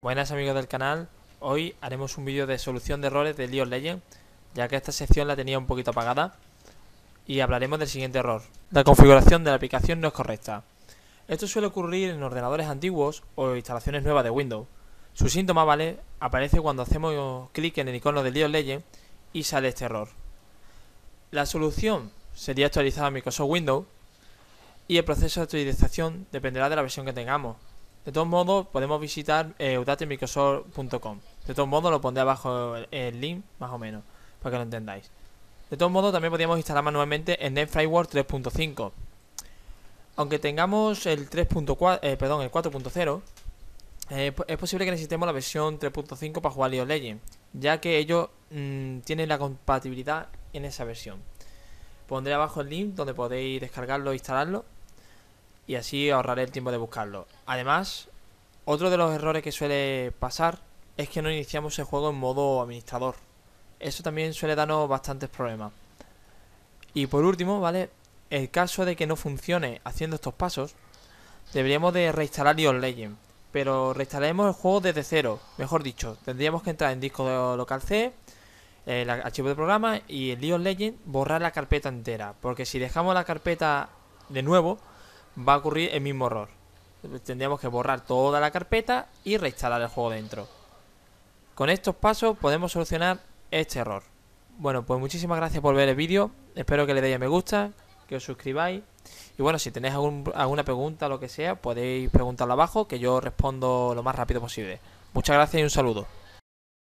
Buenas amigos del canal, hoy haremos un vídeo de solución de errores de League of ya que esta sección la tenía un poquito apagada y hablaremos del siguiente error. La configuración de la aplicación no es correcta. Esto suele ocurrir en ordenadores antiguos o instalaciones nuevas de Windows. Su síntoma, ¿vale? Aparece cuando hacemos clic en el icono de League of y sale este error. La solución sería actualizar a Microsoft Windows y el proceso de actualización dependerá de la versión que tengamos de todos modos, podemos visitar eh, De todos modos, lo pondré abajo el, link, más o menos, para que lo entendáis. De todos modos, también podríamos instalar manualmente el Net 3.5. Aunque tengamos el 3.4, eh, perdón, el 4.0, eh, es posible que necesitemos la versión 3.5 para jugar League of ya que ellos mm, tienen la compatibilidad en esa versión. Pondré abajo el link donde podéis descargarlo e instalarlo y así ahorraré el tiempo de buscarlo. Además, otro de los errores que suele pasar es que no iniciamos el juego en modo administrador. Eso también suele darnos bastantes problemas. Y por último, ¿vale? El caso de que no funcione haciendo estos pasos, deberíamos de reinstalar Leon Legend. Pero reinstalaremos el juego desde cero, mejor dicho. Tendríamos que entrar en disco local C, el archivo de programa y el Leon Legend borrar la carpeta entera. Porque si dejamos la carpeta de nuevo, va a ocurrir el mismo error. Tendríamos que borrar toda la carpeta y reinstalar el juego dentro. Con estos pasos podemos solucionar este error. Bueno, pues muchísimas gracias por ver el vídeo. Espero que le deis a me gusta, que os suscribáis. Y bueno, si tenéis alguna pregunta o lo que sea, podéis preguntarla abajo, que yo respondo lo más rápido posible. Muchas gracias y un saludo.